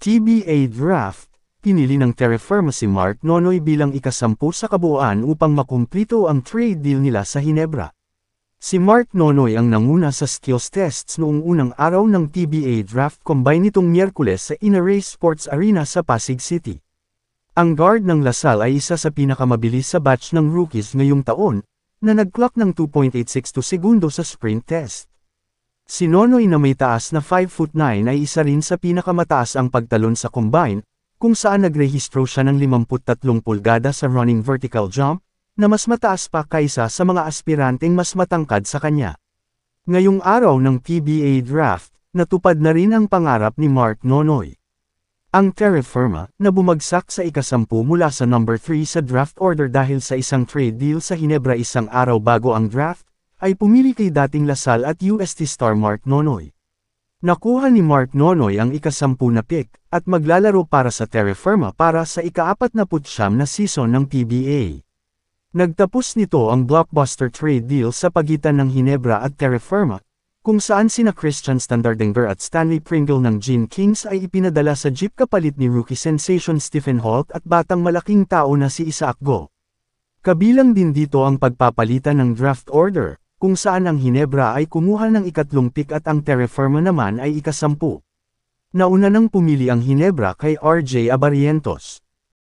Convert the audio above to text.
TBA Draft, pinili ng Terraferma si Mark Nonoy bilang ikasampu sa kabuuan upang makumplito ang trade deal nila sa Hinebra. Si Mark Nonoy ang nanguna sa skills tests noong unang araw ng TBA Draft Combine nitong Miyerkules sa Inaray Sports Arena sa Pasig City. Ang guard ng Lasal ay isa sa pinakamabilis sa batch ng rookies ngayong taon, na nag-clock ng 2.862 segundo sa sprint test. Si Nonoy na may taas na 5 foot 9 ay isa rin sa pinakamataas ang pagtalon sa combine, kung saan nagrehistro siya ng 53 pulgada sa running vertical jump, na mas mataas pa kaysa sa mga aspiranteng mas matangkad sa kanya. Ngayong araw ng PBA draft, natupad na rin ang pangarap ni Mark Nonoy. Ang terra firma na bumagsak sa ikasampu mula sa number 3 sa draft order dahil sa isang trade deal sa Hinebra isang araw bago ang draft, ay pumili kay dating Lasal at UST star Mark Nonoy. Nakuha ni Mark Nonoy ang ikasampu na pick, at maglalaro para sa Terra Firma para sa ikaapat na putsyam na season ng PBA. Nagtapos nito ang blockbuster trade deal sa pagitan ng Hinebra at Terra Firma, kung saan sina Christian Standardinger at Stanley Pringle ng Gene Kings ay ipinadala sa jeep kapalit ni rookie sensation Stephen Holt at batang malaking tao na si Isaac Go. Kabilang din dito ang pagpapalitan ng draft order, kung saan ang Hinebra ay kumuha ng ikatlong pick at ang Terraferma naman ay ikasampu. Nauna nang pumili ang Hinebra kay RJ Abarientos.